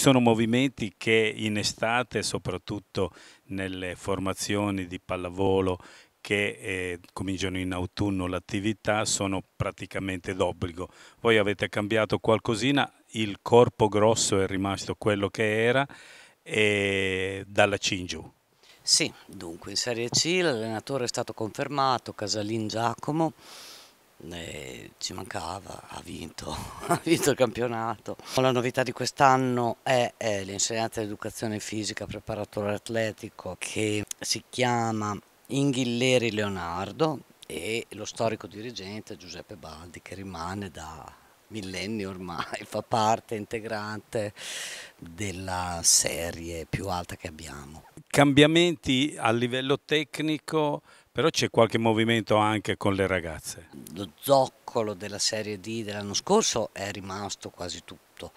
sono movimenti che in estate, soprattutto nelle formazioni di pallavolo che eh, cominciano in autunno l'attività, sono praticamente d'obbligo. Voi avete cambiato qualcosina, il corpo grosso è rimasto quello che era e dalla Cingiù. Sì, dunque in Serie C l'allenatore è stato confermato, Casalin Giacomo, eh, ci mancava, ha vinto, ha vinto il campionato. La novità di quest'anno è, è l'insegnante di educazione fisica preparatore atletico che si chiama Inghilleri Leonardo e lo storico dirigente Giuseppe Baldi che rimane da millenni ormai, fa parte integrante della serie più alta che abbiamo. Cambiamenti a livello tecnico però c'è qualche movimento anche con le ragazze. Lo zoccolo della Serie D dell'anno scorso è rimasto quasi tutto.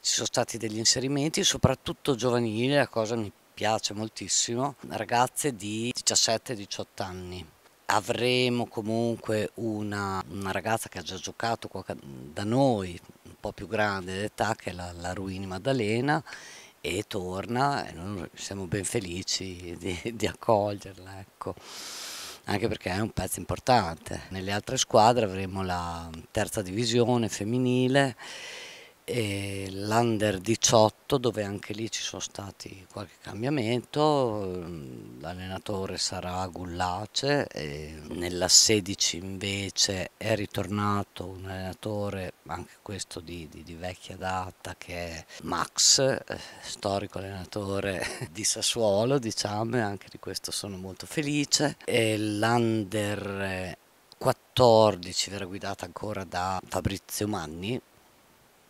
Ci sono stati degli inserimenti, soprattutto giovanili, la cosa mi piace moltissimo, ragazze di 17-18 anni. Avremo comunque una, una, ragazza che ha già giocato da noi, un po' più grande d'età, che è la, la Ruini Maddalena, e torna e noi siamo ben felici di, di accoglierla. Ecco. Anche perché è un pezzo importante. Nelle altre squadre avremo la terza divisione femminile e l'Under 18 dove anche lì ci sono stati qualche cambiamento, mm, l'allenatore sarà Gullace, nella 16 invece è ritornato un allenatore, anche questo di, di, di vecchia data, che è Max, eh, storico allenatore di Sassuolo diciamo e anche di questo sono molto felice, e l'Under 14 verrà guidata ancora da Fabrizio Manni,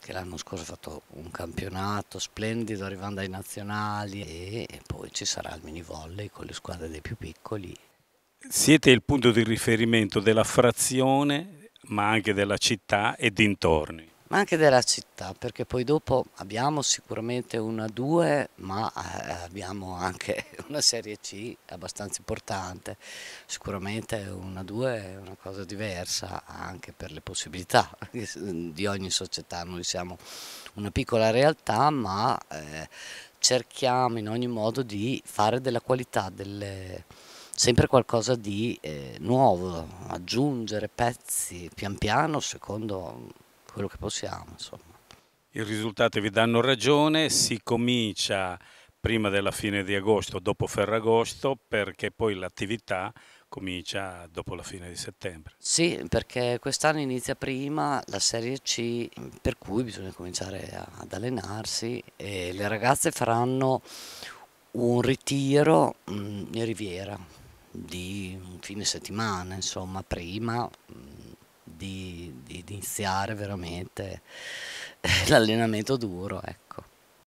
che l'anno scorso ha fatto un campionato splendido arrivando ai nazionali e poi ci sarà il mini volley con le squadre dei più piccoli. Siete il punto di riferimento della frazione ma anche della città e dintorni ma anche della città, perché poi dopo abbiamo sicuramente una, 2, ma eh, abbiamo anche una serie C abbastanza importante, sicuramente una, 2 è una cosa diversa anche per le possibilità di ogni società, noi siamo una piccola realtà, ma eh, cerchiamo in ogni modo di fare della qualità, delle, sempre qualcosa di eh, nuovo, aggiungere pezzi pian piano secondo quello che possiamo. Insomma. I risultati vi danno ragione, si comincia prima della fine di agosto, dopo Ferragosto, perché poi l'attività comincia dopo la fine di settembre. Sì, perché quest'anno inizia prima la Serie C, per cui bisogna cominciare ad allenarsi e le ragazze faranno un ritiro mm, in Riviera di un fine settimana, insomma, prima mm, di iniziare veramente eh, l'allenamento duro, ecco.